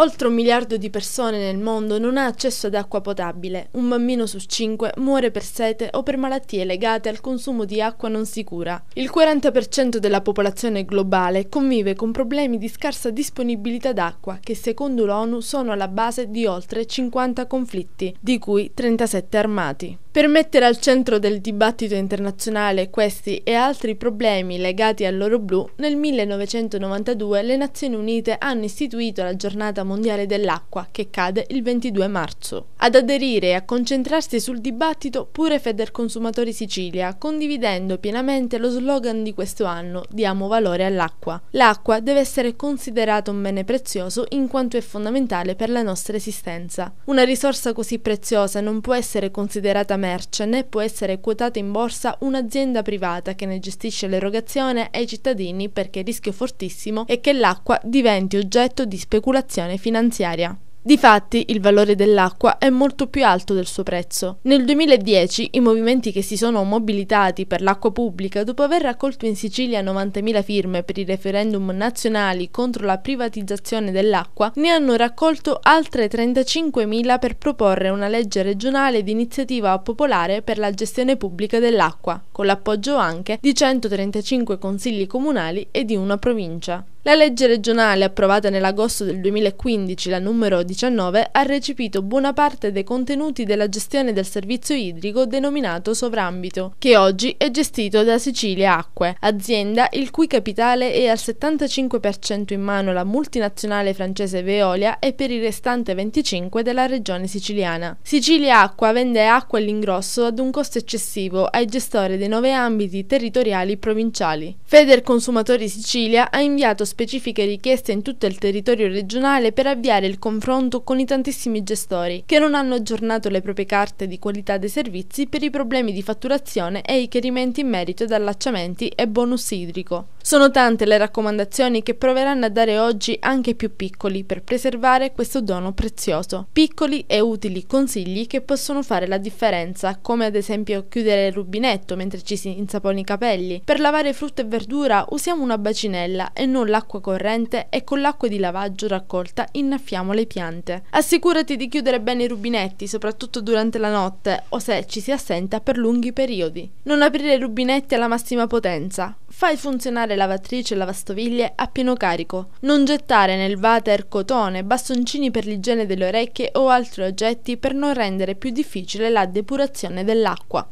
Oltre un miliardo di persone nel mondo non ha accesso ad acqua potabile. Un bambino su cinque muore per sete o per malattie legate al consumo di acqua non sicura. Il 40% della popolazione globale convive con problemi di scarsa disponibilità d'acqua che secondo l'ONU sono alla base di oltre 50 conflitti, di cui 37 armati. Per mettere al centro del dibattito internazionale questi e altri problemi legati al loro blu, nel 1992 le Nazioni Unite hanno istituito la Giornata Mondiale dell'Acqua, che cade il 22 marzo. Ad aderire e a concentrarsi sul dibattito pure Federconsumatori Sicilia, condividendo pienamente lo slogan di questo anno, Diamo valore all'acqua. L'acqua deve essere considerata un bene prezioso in quanto è fondamentale per la nostra esistenza. Una risorsa così preziosa non può essere considerata meno merce né può essere quotata in borsa un'azienda privata che ne gestisce l'erogazione ai cittadini perché il rischio fortissimo è che l'acqua diventi oggetto di speculazione finanziaria. Difatti, il valore dell'acqua è molto più alto del suo prezzo. Nel 2010 i movimenti che si sono mobilitati per l'acqua pubblica dopo aver raccolto in Sicilia 90.000 firme per i referendum nazionali contro la privatizzazione dell'acqua, ne hanno raccolto altre 35.000 per proporre una legge regionale di iniziativa popolare per la gestione pubblica dell'acqua, con l'appoggio anche di 135 consigli comunali e di una provincia. La legge regionale approvata nell'agosto del 2015, la numero 19, ha recepito buona parte dei contenuti della gestione del servizio idrico denominato Sovrambito, che oggi è gestito da Sicilia Acque, azienda il cui capitale è al 75% in mano alla multinazionale francese Veolia e per il restante 25% della regione siciliana. Sicilia Acqua vende acqua all'ingrosso ad un costo eccessivo ai gestori dei nove ambiti territoriali provinciali. Feder Consumatori Sicilia ha inviato specifiche richieste in tutto il territorio regionale per avviare il confronto con i tantissimi gestori che non hanno aggiornato le proprie carte di qualità dei servizi per i problemi di fatturazione e i chiarimenti in merito ad allacciamenti e bonus idrico. Sono tante le raccomandazioni che proveranno a dare oggi anche più piccoli per preservare questo dono prezioso. Piccoli e utili consigli che possono fare la differenza, come ad esempio chiudere il rubinetto mentre ci si insapona i capelli. Per lavare frutta e verdura usiamo una bacinella e non l'acqua corrente e con l'acqua di lavaggio raccolta innaffiamo le piante. Assicurati di chiudere bene i rubinetti, soprattutto durante la notte o se ci si assenta per lunghi periodi. Non aprire i rubinetti alla massima potenza. Fai funzionare lavatrice e lavastoviglie a pieno carico. Non gettare nel water cotone, bastoncini per l'igiene delle orecchie o altri oggetti per non rendere più difficile la depurazione dell'acqua.